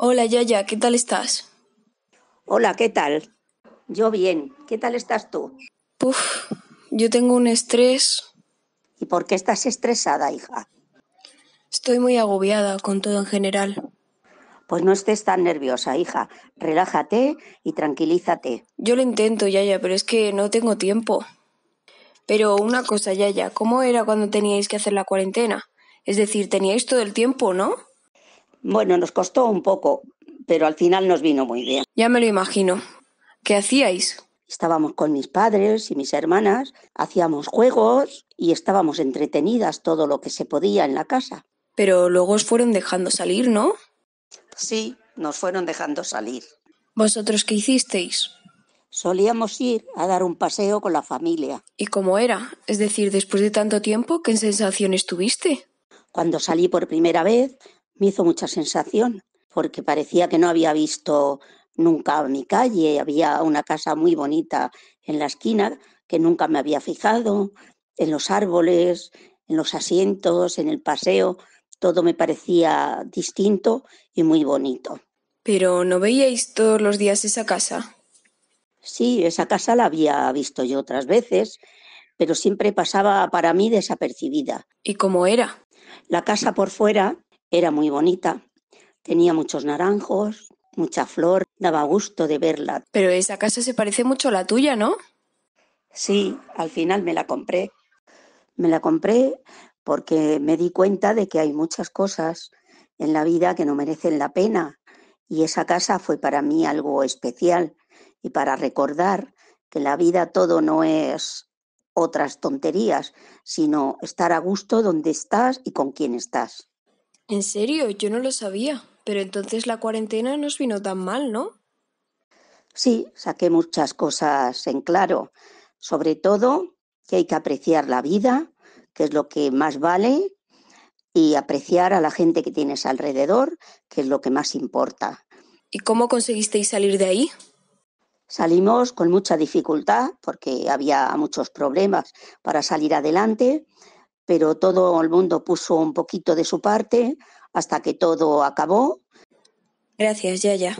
Hola Yaya, ¿qué tal estás? Hola, ¿qué tal? Yo bien, ¿qué tal estás tú? Puf, yo tengo un estrés. ¿Y por qué estás estresada, hija? Estoy muy agobiada con todo en general. Pues no estés tan nerviosa, hija. Relájate y tranquilízate. Yo lo intento, Yaya, pero es que no tengo tiempo. Pero una cosa, Yaya, ¿cómo era cuando teníais que hacer la cuarentena? Es decir, teníais todo el tiempo, ¿no? Bueno, nos costó un poco, pero al final nos vino muy bien. Ya me lo imagino. ¿Qué hacíais? Estábamos con mis padres y mis hermanas, hacíamos juegos y estábamos entretenidas todo lo que se podía en la casa. Pero luego os fueron dejando salir, ¿no? Sí, nos fueron dejando salir. ¿Vosotros qué hicisteis? Solíamos ir a dar un paseo con la familia. ¿Y cómo era? Es decir, después de tanto tiempo, ¿qué sensaciones tuviste? Cuando salí por primera vez, me hizo mucha sensación, porque parecía que no había visto nunca mi calle, había una casa muy bonita en la esquina que nunca me había fijado, en los árboles, en los asientos, en el paseo, todo me parecía distinto y muy bonito. Pero ¿no veíais todos los días esa casa? Sí, esa casa la había visto yo otras veces, pero siempre pasaba para mí desapercibida. ¿Y cómo era? La casa por fuera era muy bonita, tenía muchos naranjos, mucha flor, daba gusto de verla. Pero esa casa se parece mucho a la tuya, ¿no? Sí, al final me la compré. Me la compré porque me di cuenta de que hay muchas cosas en la vida que no merecen la pena y esa casa fue para mí algo especial y para recordar que la vida todo no es otras tonterías, sino estar a gusto donde estás y con quién estás. En serio, yo no lo sabía. Pero entonces la cuarentena nos vino tan mal, ¿no? Sí, saqué muchas cosas en claro. Sobre todo que hay que apreciar la vida, que es lo que más vale, y apreciar a la gente que tienes alrededor, que es lo que más importa. ¿Y cómo conseguisteis salir de ahí? Salimos con mucha dificultad porque había muchos problemas para salir adelante, pero todo el mundo puso un poquito de su parte hasta que todo acabó. Gracias, Yaya.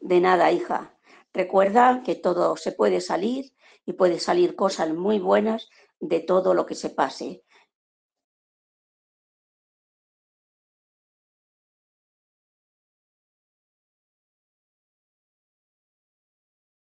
De nada, hija. Recuerda que todo se puede salir y puede salir cosas muy buenas de todo lo que se pase.